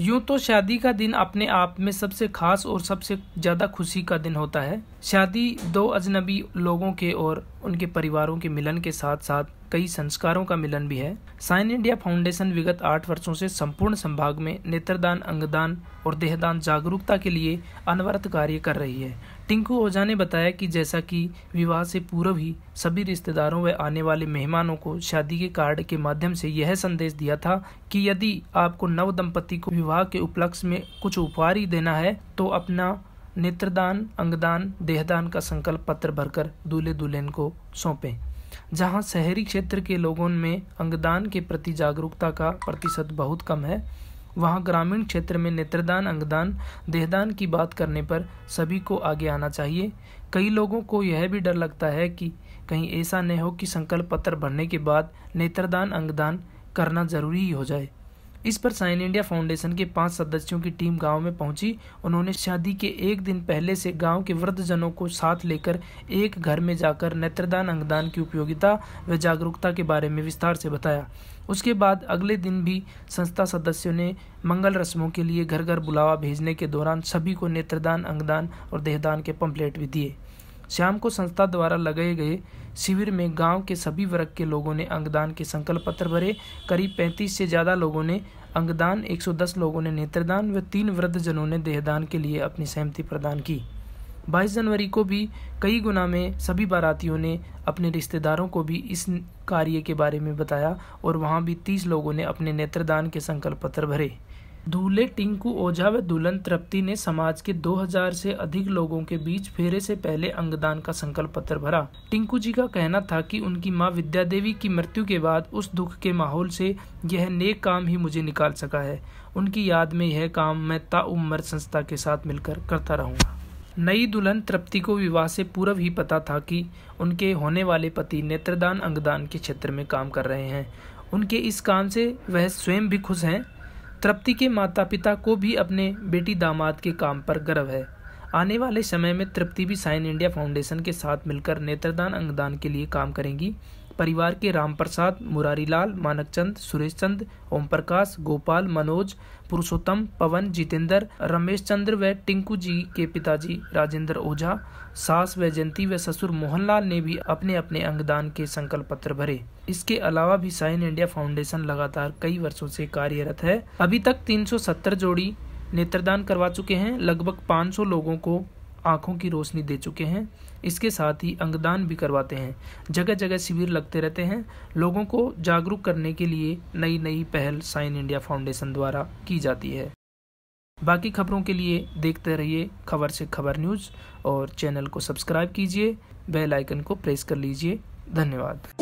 यूं तो शादी का दिन अपने आप में सबसे खास और सबसे ज़्यादा खुशी का दिन होता है शादी दो अजनबी लोगों के और उनके परिवारों के मिलन के साथ साथ कई संस्कारों का मिलन भी है साइन इंडिया फाउंडेशन विगत आठ वर्षों से संपूर्ण संभाग में नेत्रदान अंगदान और देहदान जागरूकता के लिए अनवरत कार्य कर रही है टिंकू ओझा ने बताया कि जैसा कि विवाह से पूर्व ही सभी रिश्तेदारों व आने वाले मेहमानों को शादी के कार्ड के माध्यम से यह संदेश दिया था कि यदि आपको नव दंपति को विवाह के उपलक्ष्य में कुछ उपहार ही देना है तो अपना नेत्रदान अंगदान देहदान का संकल्प पत्र भरकर दूल्हे दुल्हन को सौंपें जहां शहरी क्षेत्र के लोगों में अंगदान के प्रति जागरूकता का प्रतिशत बहुत कम है वहाँ ग्रामीण क्षेत्र में नेत्रदान अंगदान देहदान की बात करने पर सभी को आगे आना चाहिए कई लोगों को यह भी डर लगता है कि कहीं ऐसा न हो कि संकल्प पत्र भरने के बाद नेत्रदान अंगदान करना जरूरी ही हो जाए इस पर साइन इंडिया फाउंडेशन के पांच सदस्यों की टीम गांव में पहुंची उन्होंने शादी के एक दिन पहले से गांव के वृद्धजनों को साथ लेकर एक घर में जाकर नेत्रदान अंगदान की उपयोगिता व जागरूकता के बारे में विस्तार से बताया उसके बाद अगले दिन भी संस्था सदस्यों ने मंगल रस्मों के लिए घर घर बुलावा भेजने के दौरान सभी को नेत्रदान अंगदान और देहदान के पंपलेट भी दिए शाम को संस्था द्वारा लगाए गए शिविर में गांव के सभी वर्ग के लोगों ने अंगदान के संकल्प पत्र भरे करीब 35 से ज़्यादा लोगों ने अंगदान 110 लोगों ने नेत्रदान व तीन वृद्ध जनों ने देहदान के लिए अपनी सहमति प्रदान की 22 जनवरी को भी कई गुना में सभी बारातियों ने अपने रिश्तेदारों को भी इस कार्य के बारे में बताया और वहाँ भी 30 लोगों ने अपने नेत्रदान के संकल्प पत्र भरे दूल्हे टिंकू ओझा व दुल्हन तृप्ति ने समाज के 2000 से अधिक लोगों के बीच फेरे से पहले अंगदान का संकल्प पत्र भरा टिंकू जी का कहना था कि उनकी मां विद्या देवी की मृत्यु के बाद उस दुख के माहौल से यह नेक काम ही मुझे निकाल सका है उनकी याद में यह काम मैं ताउम्र संस्था के साथ मिलकर करता रहूँगा नई दुल्हन तृप्ति को विवाह से पूर्व ही पता था कि उनके होने वाले पति नेत्रदान अंगदान के क्षेत्र में काम कर रहे हैं उनके इस काम से वह स्वयं भी खुश हैं तृप्ति के माता पिता को भी अपने बेटी दामाद के काम पर गर्व है आने वाले समय में तृप्ति भी साइन इंडिया फाउंडेशन के साथ मिलकर नेत्रदान अंगदान के लिए काम करेंगी परिवार के राम प्रसाद मुरारीलाल मानकचंद सुरेश चंद ओम प्रकाश गोपाल मनोज पुरुषोत्तम पवन जितेंद्र रमेश चंद्र व टिंकू जी के पिताजी राजेंद्र ओझा सास व जयंती व ससुर मोहनलाल ने भी अपने अपने अंगदान के संकल्प पत्र भरे इसके अलावा भी साइन इंडिया फाउंडेशन लगातार कई वर्षों से कार्यरत है अभी तक 370 जोड़ी नेत्रदान करवा चुके हैं लगभग 500 लोगों को आँखों की रोशनी दे चुके हैं इसके साथ ही अंगदान भी करवाते हैं जगह जगह शिविर लगते रहते हैं लोगों को जागरूक करने के लिए नई नई पहल साइन इंडिया फाउंडेशन द्वारा की जाती है बाकी खबरों के लिए देखते रहिए खबर से खबर न्यूज़ और चैनल को सब्सक्राइब कीजिए बेल आइकन को प्रेस कर लीजिए धन्यवाद